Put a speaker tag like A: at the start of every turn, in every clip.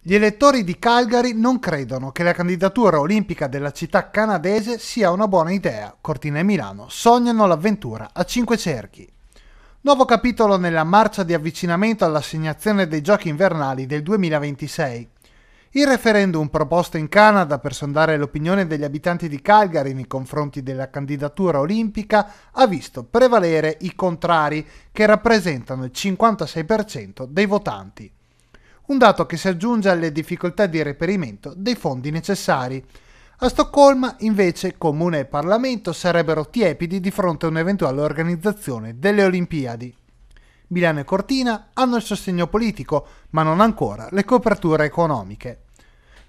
A: Gli elettori di Calgary non credono che la candidatura olimpica della città canadese sia una buona idea. Cortina e Milano sognano l'avventura a cinque cerchi. Nuovo capitolo nella marcia di avvicinamento all'assegnazione dei giochi invernali del 2026. Il referendum proposto in Canada per sondare l'opinione degli abitanti di Calgary nei confronti della candidatura olimpica ha visto prevalere i contrari, che rappresentano il 56% dei votanti un dato che si aggiunge alle difficoltà di reperimento dei fondi necessari. A Stoccolma, invece, Comune e Parlamento sarebbero tiepidi di fronte a un'eventuale organizzazione delle Olimpiadi. Milano e Cortina hanno il sostegno politico, ma non ancora le coperture economiche.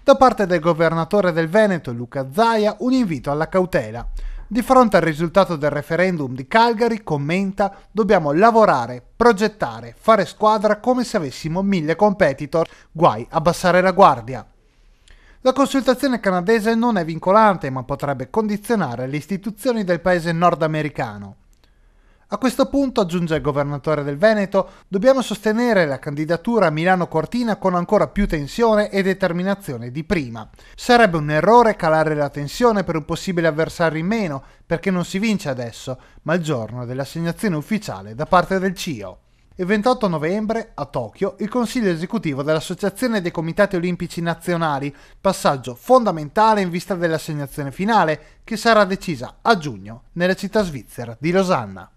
A: Da parte del governatore del Veneto, Luca Zaia, un invito alla cautela – di fronte al risultato del referendum di Calgary commenta dobbiamo lavorare, progettare, fare squadra come se avessimo mille competitor, guai abbassare la guardia. La consultazione canadese non è vincolante ma potrebbe condizionare le istituzioni del paese nordamericano. A questo punto, aggiunge il governatore del Veneto, dobbiamo sostenere la candidatura a Milano Cortina con ancora più tensione e determinazione di prima. Sarebbe un errore calare la tensione per un possibile avversario in meno, perché non si vince adesso, ma il giorno dell'assegnazione ufficiale da parte del CIO. Il 28 novembre, a Tokyo, il consiglio esecutivo dell'Associazione dei Comitati Olimpici Nazionali, passaggio fondamentale in vista dell'assegnazione finale, che sarà decisa a giugno nella città svizzera di Losanna.